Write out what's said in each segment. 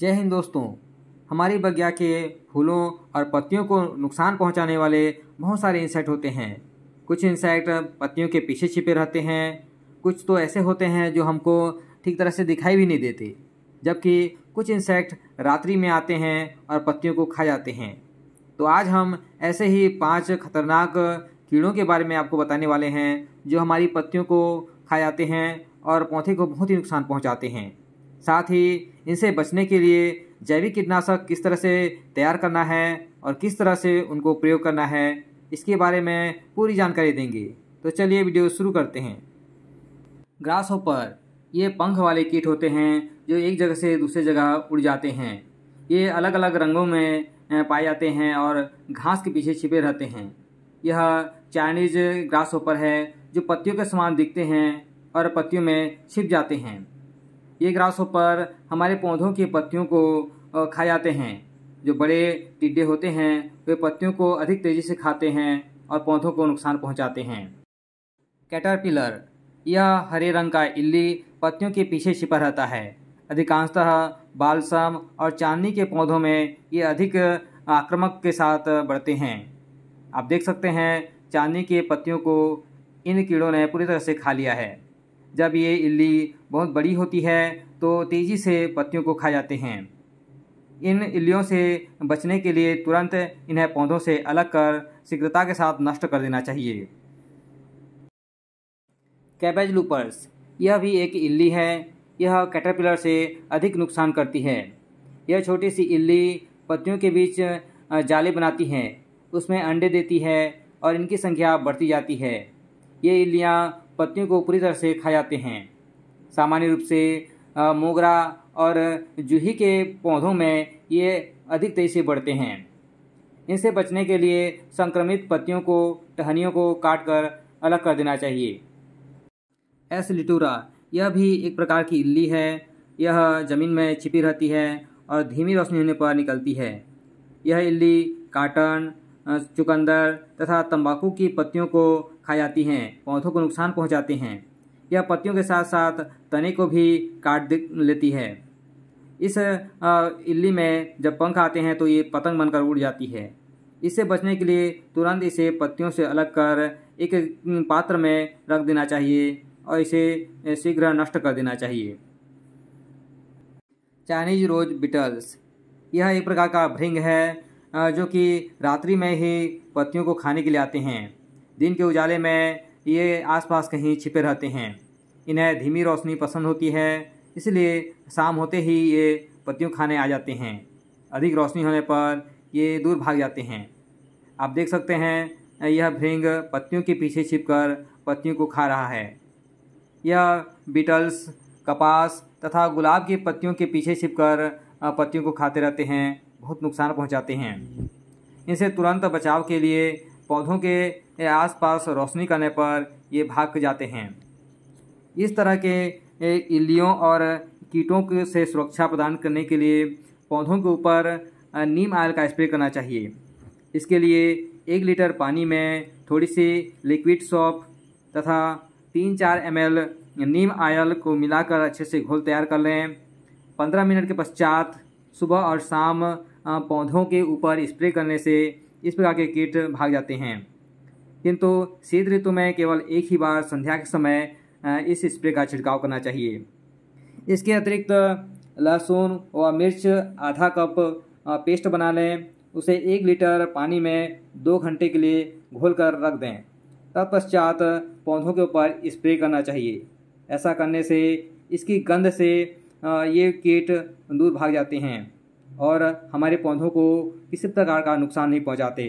जय हिंद दोस्तों हमारी बगिया के फूलों और पत्तियों को नुकसान पहुंचाने वाले बहुत सारे इंसेक्ट होते हैं कुछ इंसेक्ट पत्तियों के पीछे छिपे रहते हैं कुछ तो ऐसे होते हैं जो हमको ठीक तरह से दिखाई भी नहीं देते जबकि कुछ इंसेक्ट रात्रि में आते हैं और पत्तियों को खा जाते हैं तो आज हम ऐसे ही पांच खतरनाक कीड़ों के बारे में आपको बताने वाले हैं जो हमारी पत्तियों को खा जाते हैं और पौधे को बहुत ही नुकसान पहुँचाते हैं साथ ही इनसे बचने के लिए जैविक कीटनाशक किस तरह से तैयार करना है और किस तरह से उनको प्रयोग करना है इसके बारे में पूरी जानकारी देंगे तो चलिए वीडियो शुरू करते हैं ग्रास होपर ये पंख वाले कीट होते हैं जो एक जगह से दूसरे जगह उड़ जाते हैं ये अलग अलग रंगों में पाए जाते हैं और घास के पीछे छिपे रहते हैं यह चाइनीज ग्रास होपर है जो पत्तियों के समान दिखते हैं और पत्तियों में छिप जाते हैं ये ग्रास ऊपर हमारे पौधों की पत्तियों को खा जाते हैं जो बड़े टिड्डे होते हैं वे पत्तियों को अधिक तेज़ी से खाते हैं और पौधों को नुकसान पहुंचाते हैं कैटरपिलर यह हरे रंग का इल्ली पत्तियों के पीछे छिपा रहता है अधिकांशतः बालसम और चांदनी के पौधों में ये अधिक आक्रामक के साथ बढ़ते हैं आप देख सकते हैं चांदनी के पत्तियों को इन कीड़ों ने पूरी तरह से खा लिया है जब ये इल्ली बहुत बड़ी होती है तो तेज़ी से पत्तियों को खा जाते हैं इन इल्लियों से बचने के लिए तुरंत इन्हें पौधों से अलग कर शीघ्रता के साथ नष्ट कर देना चाहिए कैबेज लूपर्स यह भी एक इल्ली है यह कैटरपिलर से अधिक नुकसान करती है यह छोटी सी इल्ली पत्तियों के बीच जाले बनाती हैं उसमें अंडे देती है और इनकी संख्या बढ़ती जाती है ये इल्लियाँ पत्तियों को पूरी तरह से खा जाते हैं सामान्य रूप से मोगरा और जूही के पौधों में ये अधिक तेज़ी से बढ़ते हैं इनसे बचने के लिए संक्रमित पत्तियों को टहनियों को काट कर अलग कर देना चाहिए एस लिटूरा यह भी एक प्रकार की इल्ली है यह ज़मीन में छिपी रहती है और धीमी रोशनी होने पर निकलती है यह इल्ली काटन चुकंदर तथा तंबाकू की पत्तियों को खा जाती हैं पौधों को नुकसान पहुंचाते हैं यह पत्तियों के साथ साथ तने को भी काट लेती है इस इल्ली में जब पंख आते हैं तो ये पतंग बनकर उड़ जाती है इससे बचने के लिए तुरंत इसे पत्तियों से अलग कर एक पात्र में रख देना चाहिए और इसे शीघ्र नष्ट कर देना चाहिए चाइनीज रोज बिटल्स यह एक प्रकार का भृंग है जो कि रात्रि में ही पत्तियों को खाने के लिए आते हैं दिन के उजाले में ये आसपास कहीं छिपे रहते हैं इन्हें धीमी रोशनी पसंद होती है इसलिए शाम होते ही ये पत्तियों खाने आ जाते हैं अधिक रोशनी होने पर ये दूर भाग जाते हैं आप देख सकते हैं यह भृंग पत्तियों के पीछे छिपकर पत्तियों को खा रहा है यह बीटल्स कपास तथा गुलाब की पत्तियों के पीछे छिपकर पत्तियों को खाते रहते हैं बहुत नुकसान पहुंचाते हैं इनसे तुरंत बचाव के लिए पौधों के आसपास रोशनी करने पर ये भाग जाते हैं इस तरह के इल्लियों और कीटों से सुरक्षा प्रदान करने के लिए पौधों के ऊपर नीम आयल का स्प्रे करना चाहिए इसके लिए एक लीटर पानी में थोड़ी सी लिक्विड सॉप तथा तीन चार एम नीम आयल को मिलाकर अच्छे से घोल तैयार कर लें पंद्रह मिनट के पश्चात सुबह और शाम पौधों के ऊपर स्प्रे करने से इस प्रकार के कीट भाग जाते हैं किंतु शीत ऋतु में केवल एक ही बार संध्या के समय इस स्प्रे का छिड़काव करना चाहिए इसके अतिरिक्त लहसुन व मिर्च आधा कप पेस्ट बना लें उसे एक लीटर पानी में दो घंटे के लिए घोल कर रख दें तत्पश्चात पौधों के ऊपर स्प्रे करना चाहिए ऐसा करने से इसकी गंध से ये कीट दूर भाग जाते हैं और हमारे पौधों को किसी प्रकार का नुकसान नहीं पहुंचाते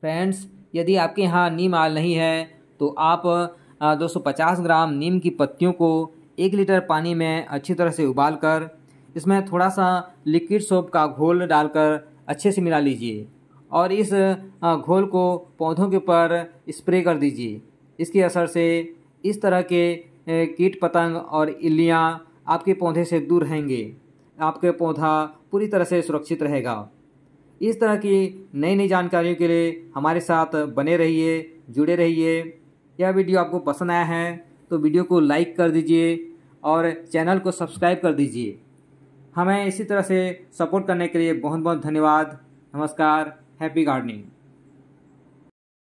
फ्रेंड्स यदि आपके यहाँ नीम आल नहीं है तो आप 250 ग्राम नीम की पत्तियों को एक लीटर पानी में अच्छी तरह से उबाल कर इसमें थोड़ा सा लिक्विड सोप का घोल डालकर अच्छे से मिला लीजिए और इस घोल को पौधों के ऊपर स्प्रे कर दीजिए इसके असर से इस तरह के कीट पतंग और इलियाँ आपके पौधे से दूर रहेंगे आपके पौधा पूरी तरह से सुरक्षित रहेगा इस तरह की नई नई जानकारियों के लिए हमारे साथ बने रहिए जुड़े रहिए यह वीडियो आपको पसंद आया है तो वीडियो को लाइक कर दीजिए और चैनल को सब्सक्राइब कर दीजिए हमें इसी तरह से सपोर्ट करने के लिए बहुत बहुत धन्यवाद नमस्कार हैप्पी गार्डनिंग